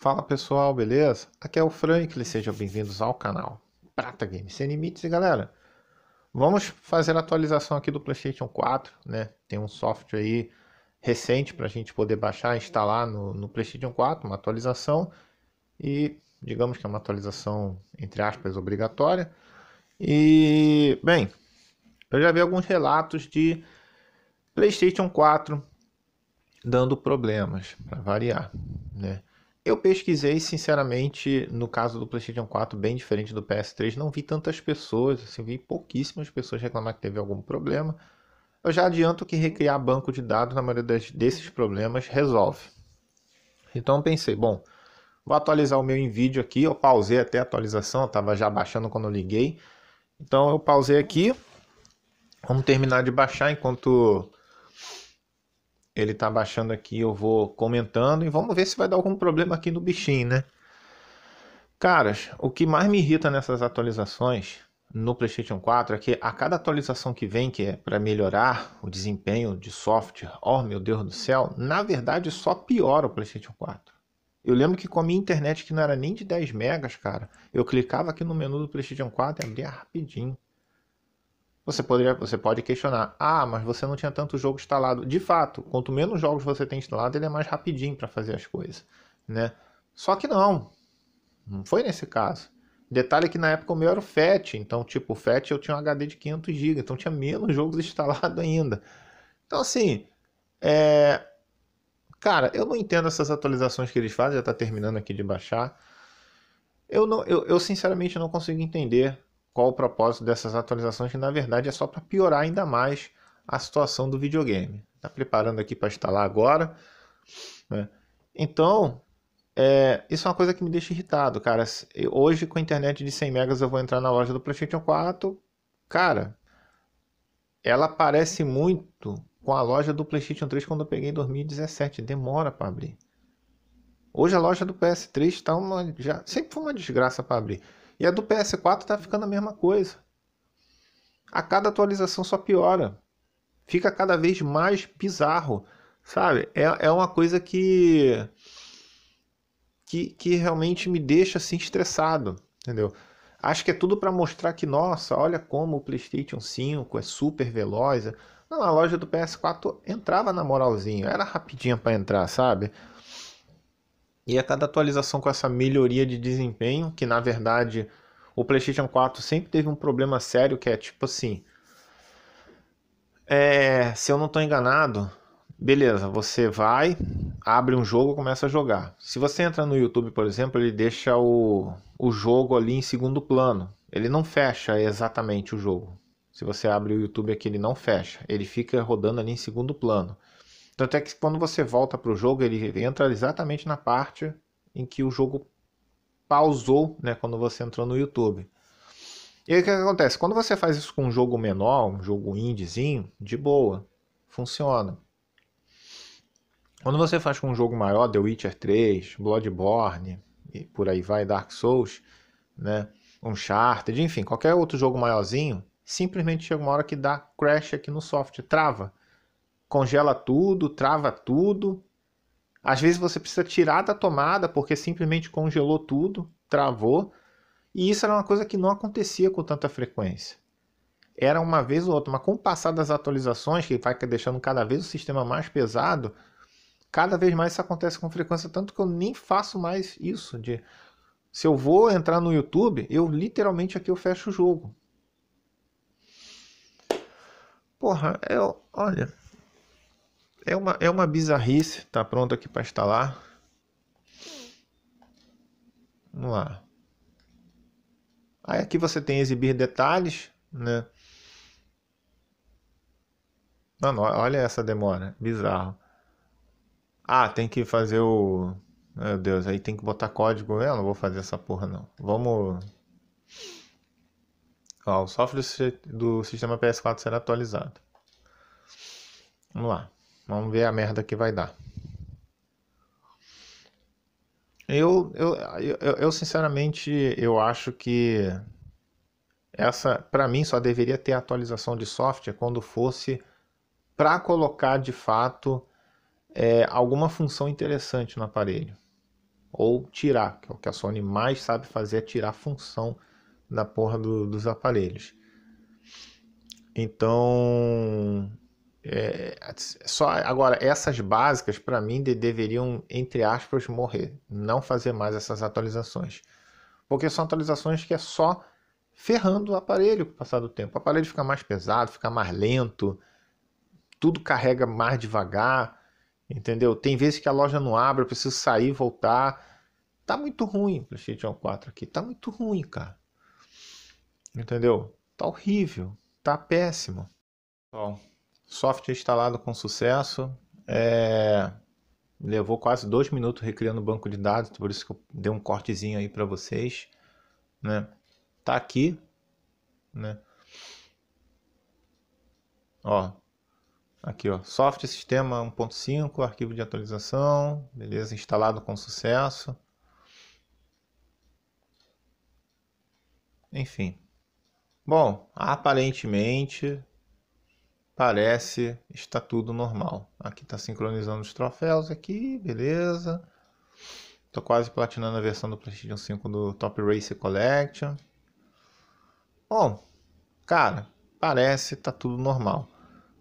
Fala pessoal, beleza? Aqui é o Franklin, sejam bem-vindos ao canal Prata Games Sem Limites. E galera, vamos fazer a atualização aqui do PlayStation 4, né? Tem um software aí recente para a gente poder baixar e instalar no, no, PlayStation 4, uma atualização. E digamos que é uma atualização, entre aspas, obrigatória. E, bem, eu já vi alguns relatos de PlayStation 4 dando problemas, para variar, né? Eu pesquisei, sinceramente, no caso do PlayStation 4, bem diferente do PS3, não vi tantas pessoas, assim, vi pouquíssimas pessoas reclamar que teve algum problema. Eu já adianto que recriar banco de dados na maioria desses problemas resolve. Então pensei, bom, vou atualizar o meu vídeo aqui, eu pausei até a atualização, estava já baixando quando eu liguei. Então eu pausei aqui. Vamos terminar de baixar enquanto ele tá baixando aqui, eu vou comentando e vamos ver se vai dar algum problema aqui no bichinho, né? Caras, o que mais me irrita nessas atualizações no PlayStation 4 é que a cada atualização que vem, que é para melhorar o desempenho de software, oh meu Deus do céu, na verdade só piora o PlayStation 4. Eu lembro que com a minha internet que não era nem de 10 megas, cara, eu clicava aqui no menu do PlayStation 4 e abria rapidinho. Você, poderia, você pode questionar, ah, mas você não tinha tanto jogo instalado. De fato, quanto menos jogos você tem instalado, ele é mais rapidinho para fazer as coisas, né? Só que não, não foi nesse caso. Detalhe que na época o meu era o FAT, então tipo, o FAT eu tinha um HD de 500 GB, então tinha menos jogos instalados ainda. Então assim, é... cara, eu não entendo essas atualizações que eles fazem, já está terminando aqui de baixar. Eu, não, eu, eu sinceramente não consigo entender qual o propósito dessas atualizações, que na verdade é só para piorar ainda mais a situação do videogame. Está preparando aqui para instalar agora. Né? Então, é, isso é uma coisa que me deixa irritado, cara. Hoje, com a internet de 100 megas, eu vou entrar na loja do PlayStation 4. Cara, ela parece muito com a loja do PlayStation 3 quando eu peguei em 2017. Demora para abrir. Hoje a loja do PS3 tá uma, já sempre foi uma desgraça para abrir. E a do PS4 tá ficando a mesma coisa. A cada atualização só piora. Fica cada vez mais bizarro. Sabe? É, é uma coisa que, que. que realmente me deixa assim estressado. Entendeu? Acho que é tudo para mostrar que, nossa, olha como o PlayStation 5 é super veloz. Não, a loja do PS4 entrava na moralzinho, era rapidinha para entrar, sabe? E é a cada atualização com essa melhoria de desempenho, que na verdade o PlayStation 4 sempre teve um problema sério, que é tipo assim. É, se eu não estou enganado, beleza, você vai, abre um jogo começa a jogar. Se você entra no YouTube, por exemplo, ele deixa o, o jogo ali em segundo plano. Ele não fecha exatamente o jogo. Se você abre o YouTube aqui, ele não fecha. Ele fica rodando ali em segundo plano. Tanto é que quando você volta para o jogo, ele entra exatamente na parte em que o jogo pausou, né, quando você entrou no YouTube. E aí o que acontece? Quando você faz isso com um jogo menor, um jogo indiezinho, de boa, funciona. Quando você faz com um jogo maior, The Witcher 3, Bloodborne, e por aí vai, Dark Souls, né, Uncharted, enfim, qualquer outro jogo maiorzinho, simplesmente chega uma hora que dá crash aqui no software, trava congela tudo, trava tudo. Às vezes você precisa tirar da tomada porque simplesmente congelou tudo, travou. E isso era uma coisa que não acontecia com tanta frequência. Era uma vez ou outra, mas com o passar das atualizações, que vai deixando cada vez o sistema mais pesado, cada vez mais isso acontece com frequência, tanto que eu nem faço mais isso de se eu vou entrar no YouTube, eu literalmente aqui eu fecho o jogo. Porra, eu, é, olha, é uma, é uma bizarrice, tá pronto aqui para instalar. Vamos lá. Aí aqui você tem exibir detalhes, né? Mano, olha essa demora, bizarro. Ah, tem que fazer o... Meu Deus, aí tem que botar código. Eu não vou fazer essa porra, não. Vamos... Ó, o software do sistema PS4 será atualizado. Vamos lá. Vamos ver a merda que vai dar. Eu, eu, eu, eu sinceramente, eu acho que essa, para mim, só deveria ter atualização de software quando fosse para colocar de fato é, alguma função interessante no aparelho ou tirar, que é o que a Sony mais sabe fazer é tirar função da porra do, dos aparelhos. Então, é, só agora essas básicas para mim de, deveriam entre aspas morrer, não fazer mais essas atualizações, porque são atualizações que é só ferrando o aparelho com o passar do tempo. O aparelho fica mais pesado, fica mais lento, tudo carrega mais devagar, entendeu? Tem vezes que a loja não abre, eu preciso sair, voltar. Tá muito ruim o PlayStation 4 aqui, tá muito ruim, cara. Entendeu? Tá horrível, tá péssimo. Bom software instalado com sucesso. É... Levou quase dois minutos recriando o banco de dados, por isso que eu dei um cortezinho aí para vocês. Né? Tá aqui, né? Ó, aqui ó, software sistema 1.5, arquivo de atualização, beleza, instalado com sucesso. Enfim. Bom, aparentemente parece está tudo normal. Aqui está sincronizando os troféus aqui, beleza. Estou quase platinando a versão do PlayStation 5 do Top Race Collection. Bom, cara, parece estar tá tudo normal,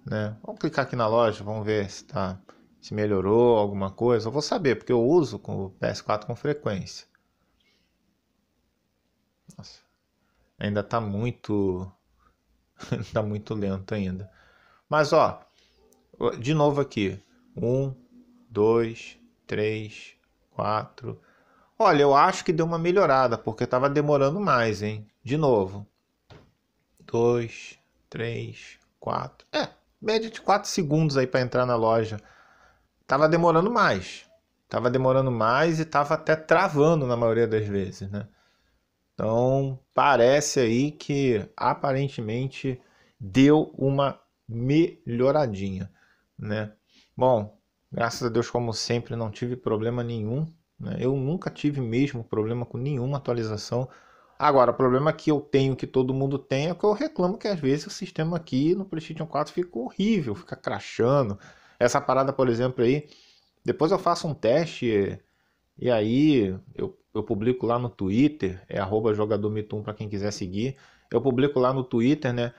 né? Vamos clicar aqui na loja, vamos ver se tá se melhorou alguma coisa. Eu vou saber porque eu uso com o PS4 com frequência. Nossa, ainda está muito tá muito lento ainda. Mas ó, de novo aqui. Um, dois, três, quatro. Olha, eu acho que deu uma melhorada, porque estava demorando mais, hein? De novo. Dois, três, quatro. É, média de quatro segundos aí para entrar na loja. Tava demorando mais. Tava demorando mais e tava até travando na maioria das vezes, né? Então, parece aí que aparentemente deu uma melhoradinha, né? Bom, graças a Deus, como sempre, não tive problema nenhum. Né? Eu nunca tive mesmo problema com nenhuma atualização. Agora, o problema que eu tenho, que todo mundo tem, é que eu reclamo que às vezes o sistema aqui no PlayStation 4 fica horrível, fica crachando. Essa parada, por exemplo, aí, depois eu faço um teste e aí eu, eu publico lá no Twitter, é jogadormitum para quem quiser seguir. Eu publico lá no Twitter, né?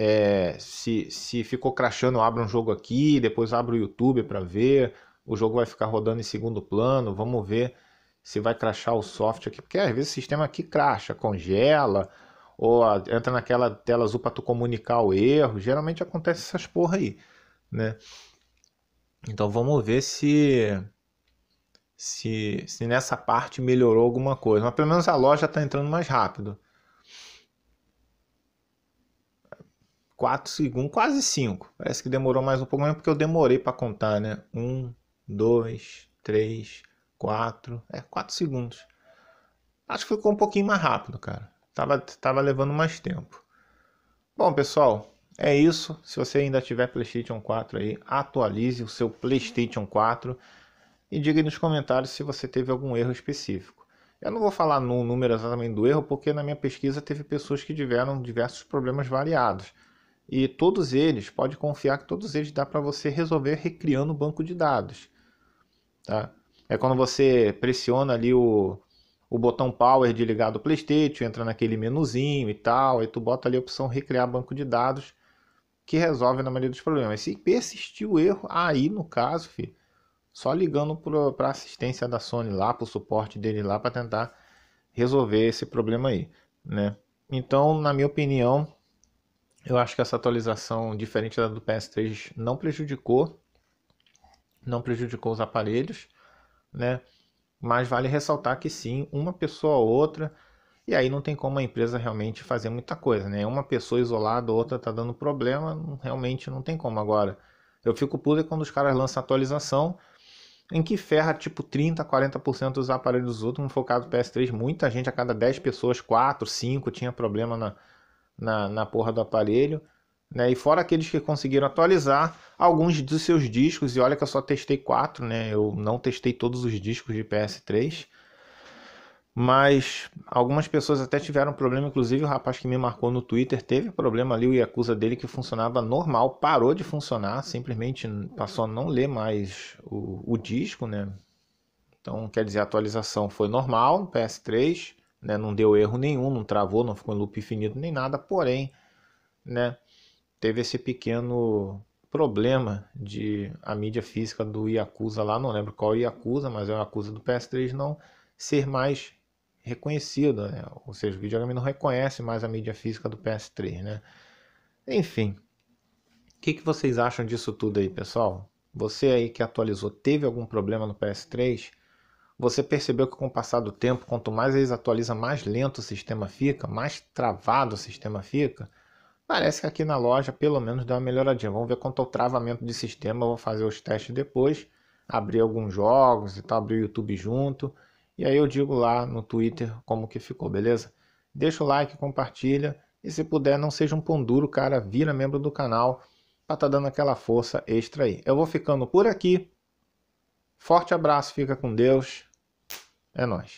É, se, se ficou crachando, abre um jogo aqui, depois abre o YouTube para ver. O jogo vai ficar rodando em segundo plano. Vamos ver se vai crachar o software aqui, porque às vezes o sistema aqui cracha, congela, ou entra naquela tela azul para tu comunicar o erro. Geralmente acontece essas porra aí, né? Então vamos ver se se, se nessa parte melhorou alguma coisa. Mas pelo menos a loja está entrando mais rápido. 4 segundos, quase 5. Parece que demorou mais um pouco, mas é porque eu demorei para contar, né? 1, 2, 3, 4, é 4 segundos. Acho que ficou um pouquinho mais rápido, cara. Tava, tava levando mais tempo. Bom, pessoal, é isso. Se você ainda tiver PlayStation 4 aí, atualize o seu PlayStation 4 e diga aí nos comentários se você teve algum erro específico. Eu não vou falar no número exatamente do erro, porque na minha pesquisa teve pessoas que tiveram diversos problemas variados. E todos eles, pode confiar que todos eles dá para você resolver recriando o banco de dados. Tá? É quando você pressiona ali o, o botão power de ligar do PlayStation, entra naquele menuzinho e tal, e tu bota ali a opção recriar banco de dados, que resolve na maioria dos problemas. Se persistir o erro, aí no caso, filho, só ligando para a assistência da Sony lá, para o suporte dele lá, para tentar resolver esse problema aí, né? Então, na minha opinião, eu acho que essa atualização, diferente da do PS3, não prejudicou, não prejudicou os aparelhos, né? Mas vale ressaltar que sim, uma pessoa ou outra, e aí não tem como a empresa realmente fazer muita coisa, né? Uma pessoa isolada, outra tá dando problema, realmente não tem como agora. Eu fico puto quando os caras lançam atualização em que ferra tipo 30, 40% dos aparelhos dos outros, um focado PS3, muita gente a cada 10 pessoas, 4, 5 tinha problema na na, na porra do aparelho. Né? E fora aqueles que conseguiram atualizar alguns dos seus discos, e olha que eu só testei quatro, né? Eu não testei todos os discos de PS3. Mas algumas pessoas até tiveram problema, inclusive o rapaz que me marcou no Twitter teve problema ali, o Yakuza dele que funcionava normal, parou de funcionar, simplesmente passou a não ler mais o, o disco, né? Então, quer dizer, a atualização foi normal no PS3, né? Não deu erro nenhum, não travou, não ficou em loop infinito nem nada, porém, né? Teve esse pequeno problema de a mídia física do Yakuza lá, não lembro qual Yakuza, mas é uma Yakuza do PS3 não ser mais reconhecida, né? ou seja, o videogame não reconhece mais a mídia física do PS3, né? Enfim, o que, que vocês acham disso tudo aí, pessoal? Você aí que atualizou, teve algum problema no PS3? Você percebeu que com o passar do tempo, quanto mais eles atualizam, mais lento o sistema fica, mais travado o sistema fica? Parece que aqui na loja pelo menos deu uma melhoradinha. Vamos ver quanto ao é travamento de sistema, eu vou fazer os testes depois, abrir alguns jogos e tal, abrir o YouTube junto. E aí eu digo lá no Twitter como que ficou, beleza? Deixa o like, compartilha e se puder, não seja um pão duro, cara, vira membro do canal para tá dando aquela força extra aí. Eu vou ficando por aqui. Forte abraço, fica com Deus. É nóis.